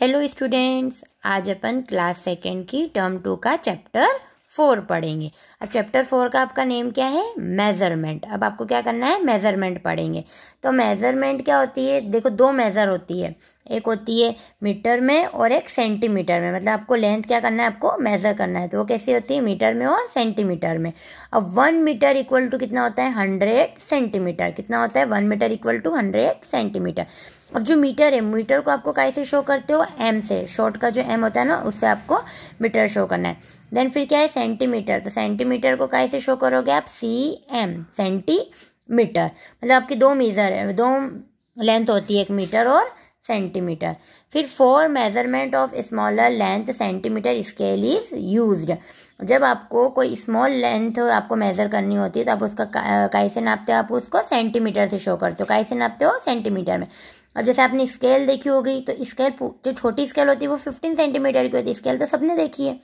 hello students आज अपन class second की टर्म टू का चैप्टर फोर पढ़ेंगे अब चैप्टर फोर का आपका नेम क्या है मेज़रमेंट अब आपको क्या करना है मेज़रमेंट पढ़ेंगे तो मेज़रमेंट क्या होती है देखो दो मेज़र होती है एक होती है मीटर में और एक सेंटीमीटर में मतलब आपको लेंथ क्या करना है आपको मेज़र करना है तो वो कैसी होती है मीटर में और सेंटीमीटर में अब वन मीटर इक्वल टू कितना होता है हंड्रेड सेंटीमीटर कितना होता है one metre equal to hundred centimetre अब जो मीटर है मीटर को आपको कैसे शो करते हो एम से शॉर्ट का जो एम होता है ना उससे आपको मीटर शो करना है देन फिर क्या है सेंटीमीटर तो सेंटीमीटर सेंटीमीटर को कैसे शो करोगे आप सी एम सेंटीमीटर मतलब आपकी दो मीज़र है दो लेंथ होती है एक मीटर और सेंटीमीटर फिर four measurement of smaller length centimetre scale is use जब आपको कोई स्मॉल लेंथ आपको मेज़र करनी होती है तो आप उसका कैसे नापते हो आप उसको सेंटीमीटर से शो करते हो कैसे नापते हो सेंटीमीटर में अब जैसे आपने स्केल देखी होगी तो स्केल जो छोटी स्केल होती है वो फिफ्टीन सेंटीमीटर की होती है स्केल तो सबने देखी है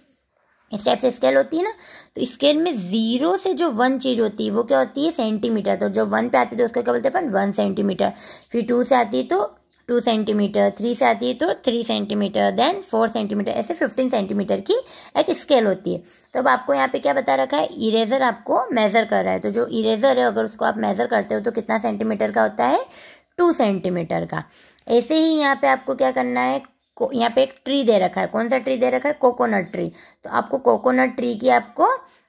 इस टाइप से स्केल होती है ना तो स्केल में जीरो से जो वन चीज होती है वो क्या होती है सेंटीमीटर तो जो वन पे आती है तो उसको क्या बोलते हैं अपन वन सेंटीमीटर फिर टू से आती है तो टू सेंटीमीटर थ्री से आती है तो three centimetre then four centimetre ऐसे फिफ्टीन सेंटीमीटर की एक स्केल होती है तो अब आपको यहाँ पे क्या बता रखा है इरेजर आपको मेज़र कर रहा है तो जो इरेजर है अगर उसको आप मेज़र करते हो तो कितना सेंटीमीटर का होता है टू सेंटीमीटर का ऐसे ही यहाँ पे आपको क्या करना है को यहाँ पे एक ट्री दे रखा है कौन सा ट्री दे रखा है कोकोनट ट्री तो आपको कोकोनट ट्री की आपको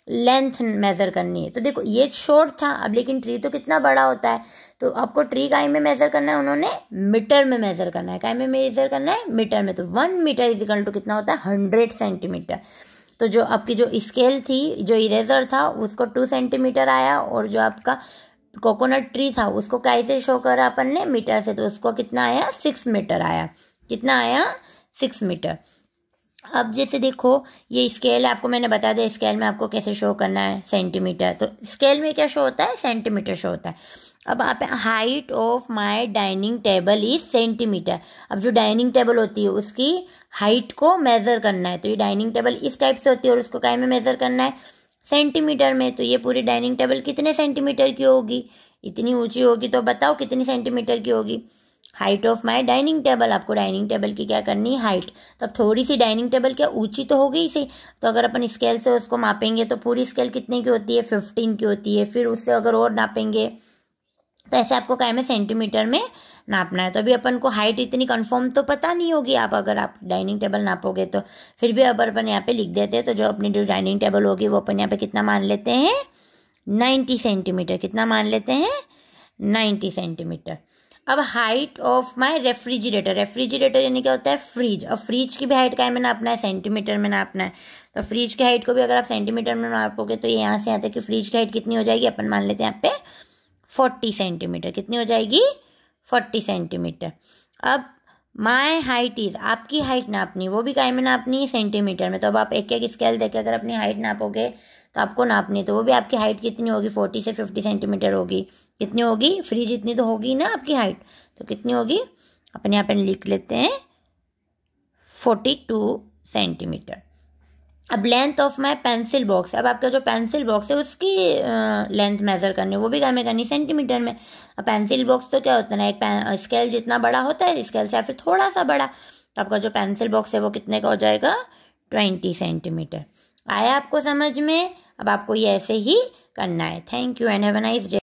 लेंथ मेज़र करनी है तो देखो ये शॉर्ट था अब लेकिन ट्री तो कितना बड़ा होता है तो आपको ट्री काई में मेज़र करना है उन्होंने मीटर में मेज़र करना है काय में मेज़र करना है मीटर में तो वन मीटर इजिकल टू कितना होता है हंड्रेड सेंटीमीटर तो जो आपकी जो स्केल थी जो इरेजर था उसको टू सेंटीमीटर आया और जो आपका कोकोनट ट्री था उसको कैसे शो करा अपन ने मीटर से तो उसको कितना आया सिक्स मीटर आया कितना आया सिक्स मीटर अब जैसे देखो ये स्केल आपको मैंने बता दिया स्केल में आपको कैसे शो करना है सेंटीमीटर तो स्केल में क्या शो होता है सेंटीमीटर शो होता है अब आप height of my dining table is centimetre अब जो डाइनिंग टेबल होती है उसकी हाइट को मेज़र करना है तो ये डाइनिंग टेबल इस टाइप से होती है और उसको काय में मेज़र करना है सेंटीमीटर में तो ये पूरी डाइनिंग टेबल कितने सेंटीमीटर की होगी इतनी ऊँची होगी तो बताओ कितनी सेंटीमीटर की होगी height of my dining table आपको डाइनिंग टेबल की क्या करनी है हाइट तो अब थोड़ी सी डाइनिंग टेबल क्या ऊंची तो हो गई इसे तो अगर अपन स्केल से उसको मापेंगे तो पूरी स्केल कितने की होती है फिफ्टीन की होती है फिर उससे अगर और नापेंगे तो ऐसे आपको क्या है सेंटीमीटर में नापना है तो अभी अपन को हाइट इतनी कंफर्म तो पता नहीं होगी आप अगर आप डाइनिंग टेबल नापोगे तो फिर भी अगर अपन यहाँ पे लिख देते हैं तो जो अपनी जो डाइनिंग टेबल होगी वो अपन यहाँ पे कितना मान लेते हैं नाइन्टी सेंटीमीटर कितना मान लेते हैं नाइन्टी सेंटीमीटर अब height of my refrigerator refrigerator यानी क्या होता है फ्रिज और फ्रिज की भी हाइट का है मैंने अपना है सेंटीमीटर में नापना है तो फ्रिज की हाइट को भी अगर आप सेंटीमीटर में नापोगे तो ये यहाँ से आते तक कि फ्रिज की हाइट कितनी हो जाएगी अपन मान लेते हैं यहाँ पे फोर्टी सेंटीमीटर कितनी हो जाएगी फोर्टी सेंटीमीटर अब माय हाइट इज़ आपकी हाइट नापनी वो भी कायम में नापनी है सेंटीमीटर में तो अब आप एक एक स्केल देखें अगर अपनी हाइट नापोगे तो आपको नापनी तो वो भी आपकी हाइट कितनी होगी फोर्टी से फिफ्टी सेंटीमीटर होगी कितनी होगी फ्रिज इतनी तो होगी ना आपकी हाइट तो कितनी होगी अपने यहाँ लिख लेते हैं फोर्टी टू सेंटीमीटर अब length of my pencil box अब आपका जो पेंसिल बॉक्स है उसकी लेंथ मेज़र करनी है वो भी क्या में करनी सेंटीमीटर में अब पेंसिल बॉक्स तो क्या होता है ना एक स्केल जितना बड़ा होता है स्केल से या फिर थोड़ा सा बड़ा तो आपका जो पेंसिल बॉक्स है वो कितने का हो जाएगा ट्वेंटी सेंटीमीटर आया आपको समझ में अब आपको ये ऐसे ही करना है thank you and have a nice day